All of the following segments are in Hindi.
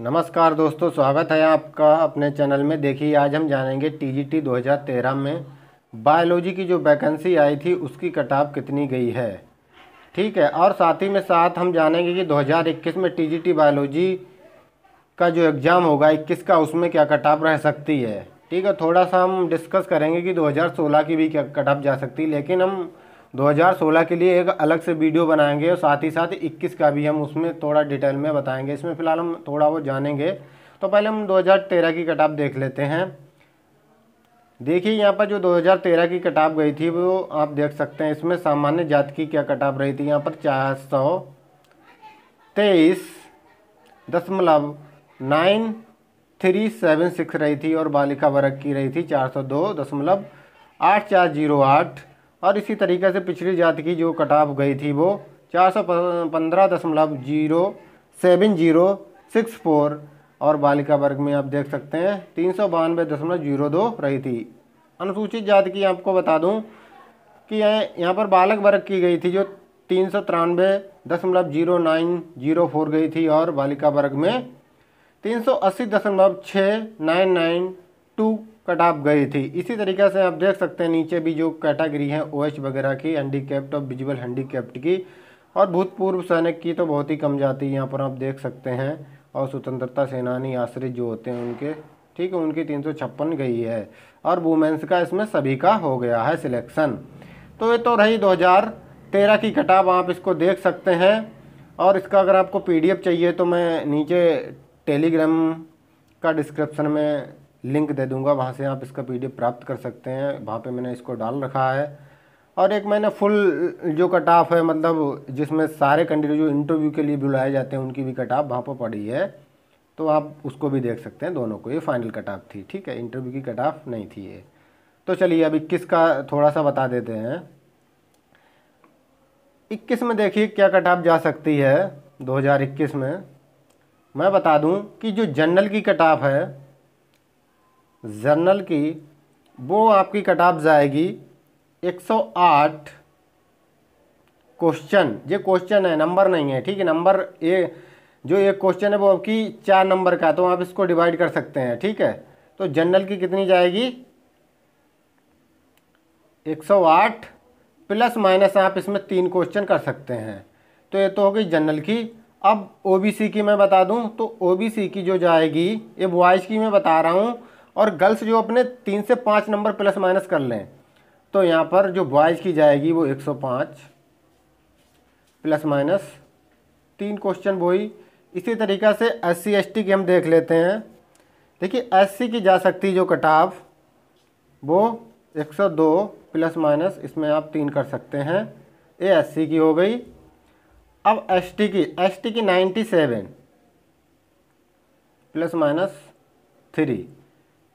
नमस्कार दोस्तों स्वागत है आपका अपने चैनल में देखिए आज हम जानेंगे टीजीटी 2013 में बायोलॉजी की जो वैकेंसी आई थी उसकी कटाप कितनी गई है ठीक है और साथ ही में साथ हम जानेंगे कि 2021 में टीजीटी बायोलॉजी का जो एग्ज़ाम होगा इक्कीस का उसमें क्या कटाप रह सकती है ठीक है थोड़ा सा हम डिस्कस करेंगे कि दो की भी क्या कटाप जा सकती है लेकिन हम 2016 के लिए एक अलग से वीडियो बनाएंगे और साथ ही साथ 21 का भी हम उसमें थोड़ा डिटेल में बताएंगे इसमें फ़िलहाल हम थोड़ा वो जानेंगे तो पहले हम 2013 की कटाप देख लेते हैं देखिए यहाँ पर जो 2013 की कटाप गई थी वो आप देख सकते हैं इसमें सामान्य जाति की क्या कटाप रही थी यहाँ पर चार सौ तेईस दशमलव नाइन थ्री सेवन सिक्स रही थी और बालिका वर्ग की रही थी चार सौ दो दशमलव आठ चार जीरो आठ और इसी तरीके से पिछड़ी जाति की जो कटाव गई थी वो चार सौ पंद्रह दशमलव zero seven zero six four और बालिका वर्ग में आप देख सकते हैं तीन सौ बानवे दशमलव जीरो दो रही थी अनुसूचित जाति की आपको बता दूं कि यहाँ पर बालक वर्ग की गई थी जो तीन सौ तिरानवे दशमलव जीरो नाइन जीरो फोर गई थी और बालिका वर्ग में तीन सौ अस्सी दशमलव छः nine nine two cut off गई थी इसी तरीके से आप देख सकते हैं नीचे भी जो कैटेगरी है ओ एच वगैरह की हैंडीकेप्ट और विजुअल हैंडीकेप्ट की और भूतपूर्व सैनिक की तो बहुत ही कम जाती है यहाँ पर आप देख सकते हैं और स्वतंत्रता सेनानी आश्रित जो होते हैं उनके ठीक है उनकी तीन सौ छप्पन गई है और वुमेंस का इसमें सभी का हो गया है सिलेक्शन तो ये तो रही 2013 की कटाब आप इसको देख सकते हैं और इसका अगर आपको पीडीएफ चाहिए तो मैं नीचे टेलीग्राम का डिस्क्रिप्शन में लिंक दे दूंगा वहाँ से आप इसका पी प्राप्त कर सकते हैं वहाँ पर मैंने इसको डाल रखा है और एक मैंने फुल जो कट ऑफ है मतलब जिसमें सारे कैंडिडेट जो इंटरव्यू के लिए बुलाए जाते हैं उनकी भी कट ऑफ वहाँ पर पड़ी है तो आप उसको भी देख सकते हैं दोनों को ये फाइनल कट ऑफ थी ठीक है इंटरव्यू की कट ऑफ नहीं थी ये तो चलिए अब इक्कीस का थोड़ा सा बता देते हैं इक्कीस में देखिए क्या कट ऑफ जा सकती है 2021 में मैं बता दूँ कि जो जनरल की कट ऑफ है जर्नल की वो आपकी कट ऑफ जाएगी 108 क्वेश्चन ये क्वेश्चन है नंबर नहीं है ठीक है नंबर ये जो एक क्वेश्चन है वो आपकी चार नंबर का तो आप इसको डिवाइड कर सकते हैं ठीक है तो जनरल की कितनी जाएगी 108 प्लस माइनस आप इसमें तीन क्वेश्चन कर सकते हैं तो ये तो हो गई जनरल की अब ओबीसी की मैं बता दूं तो ओबीसी की जो जाएगी ये बॉयज़ की मैं बता रहा हूँ और गर्ल्स जो अपने तीन से पाँच नंबर प्लस माइनस कर लें तो यहाँ पर जो बॉयज़ की जाएगी वो 105 प्लस माइनस तीन क्वेश्चन वही इसी तरीक़ा से एस सी एस टी की हम देख लेते हैं देखिए एस सी की जा सकती जो कट ऑफ वो 102 प्लस माइनस इसमें आप तीन कर सकते हैं ये एस सी की हो गई अब एस टी की एस टी की 97 प्लस माइनस थ्री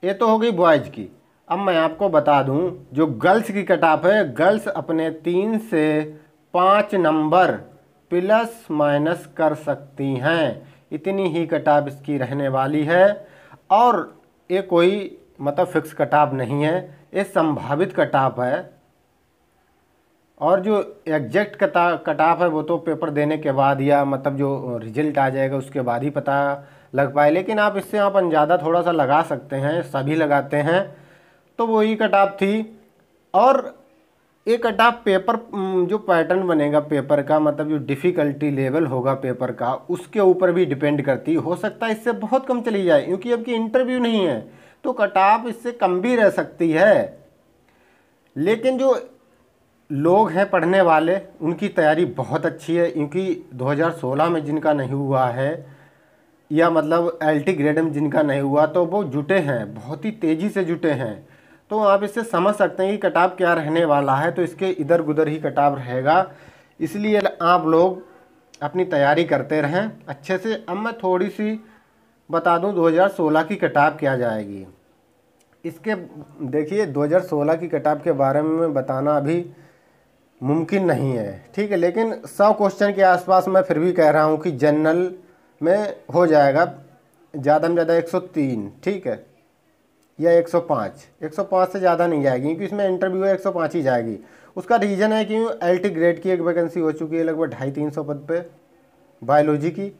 ये तो हो गई बॉयज़ की अब मैं आपको बता दूं जो गर्ल्स की कट ऑफ है गर्ल्स अपने तीन से पाँच नंबर प्लस माइनस कर सकती हैं इतनी ही कट ऑफ इसकी रहने वाली है और ये कोई मतलब फिक्स कट ऑफ नहीं है ये संभावित कट ऑफ है और जो एग्जैक्ट कट ऑफ है वो तो पेपर देने के बाद या मतलब जो रिजल्ट आ जाएगा उसके बाद ही पता लग पाए लेकिन आप इससे आप अंदाज़ा थोड़ा सा लगा सकते हैं सभी लगाते हैं तो वही कटाप थी और ये कटाप पेपर जो पैटर्न बनेगा पेपर का मतलब जो डिफ़िकल्टी लेवल होगा पेपर का उसके ऊपर भी डिपेंड करती हो सकता है इससे बहुत कम चली जाए क्योंकि अब की इंटरव्यू नहीं है तो कटाप इससे कम भी रह सकती है लेकिन जो लोग हैं पढ़ने वाले उनकी तैयारी बहुत अच्छी है क्योंकि 2016 में जिनका नहीं हुआ है या मतलब एल टी ग्रेड में जिनका नहीं हुआ तो वो जुटे हैं बहुत ही तेज़ी से जुटे हैं तो आप इससे समझ सकते हैं कि कटाव क्या रहने वाला है तो इसके इधर उधर ही कटाव रहेगा इसलिए आप लोग अपनी तैयारी करते रहें अच्छे से अब मैं थोड़ी सी बता दूं 2016 की कटाव क्या जाएगी इसके देखिए 2016 की कटाव के बारे में बताना अभी मुमकिन नहीं है ठीक है लेकिन सौ क्वेश्चन के आसपास मैं फिर भी कह रहा हूँ कि जनरल में हो जाएगा ज़्यादा में ज़्यादा 103 ठीक है या 105 105 से ज़्यादा नहीं जाएगी क्योंकि इसमें इंटरव्यू है 105 ही जाएगी उसका रीज़न है कि एल ग्रेड की एक वैकेंसी हो चुकी है लगभग ढाई तीन सौ पद पर बायोलॉजी की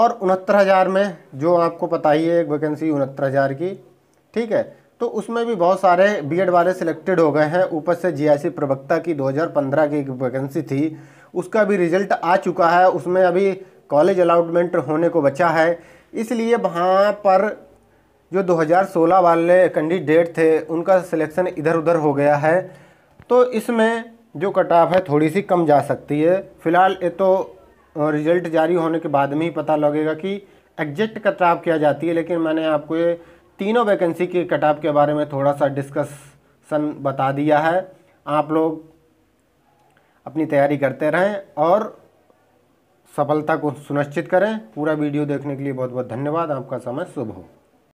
और उनहत्तर हज़ार में जो आपको पता ही है एक वैकेंसी उनहत्तर हज़ार की ठीक है तो उसमें भी बहुत सारे बीएड वाले सिलेक्टेड हो गए हैं ऊपर से जीआईसी प्रवक्ता की 2015 की एक वैकेंसी थी उसका भी रिजल्ट आ चुका है उसमें अभी कॉलेज अलाउटमेंट होने को बचा है इसलिए वहाँ पर जो 2016 वाले कैंडिडेट थे उनका सिलेक्शन इधर उधर हो गया है तो इसमें जो कट ऑफ है थोड़ी सी कम जा सकती है फिलहाल ये तो रिजल्ट जारी होने के बाद में ही पता लगेगा कि एग्जैक्ट कट ऑफ क्या जाती है लेकिन मैंने आपको ये तीनों वैकेंसी के कट ऑफ के बारे में थोड़ा सा डिस्कसन बता दिया है आप लोग अपनी तैयारी करते रहें और सफलता को सुनिश्चित करें पूरा वीडियो देखने के लिए बहुत बहुत धन्यवाद आपका समय शुभ हो